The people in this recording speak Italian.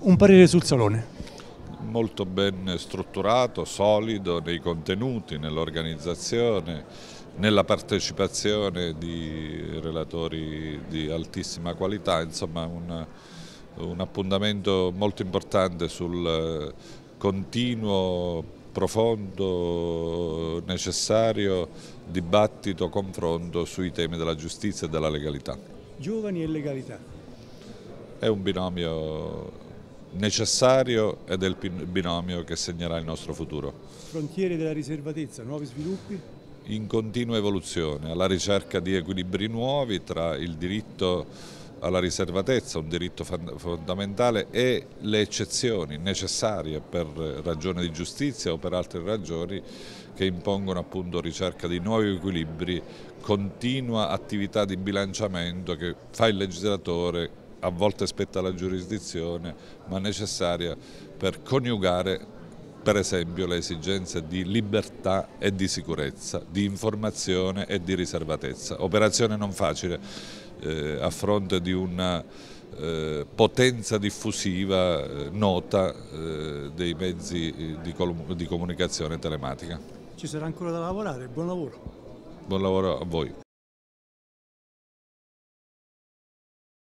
Un parere sul Salone. Molto ben strutturato, solido nei contenuti, nell'organizzazione, nella partecipazione di relatori di altissima qualità, insomma un, un appuntamento molto importante sul continuo, profondo, necessario dibattito, confronto sui temi della giustizia e della legalità. Giovani e legalità. È un binomio necessario ed è il binomio che segnerà il nostro futuro. Frontiere della riservatezza, nuovi sviluppi? In continua evoluzione, alla ricerca di equilibri nuovi tra il diritto alla riservatezza, un diritto fondamentale, e le eccezioni necessarie per ragione di giustizia o per altre ragioni che impongono appunto ricerca di nuovi equilibri, continua attività di bilanciamento che fa il legislatore a volte spetta alla giurisdizione, ma necessaria per coniugare per esempio le esigenze di libertà e di sicurezza, di informazione e di riservatezza. Operazione non facile eh, a fronte di una eh, potenza diffusiva eh, nota eh, dei mezzi di comunicazione telematica. Ci sarà ancora da lavorare, buon lavoro. Buon lavoro a voi.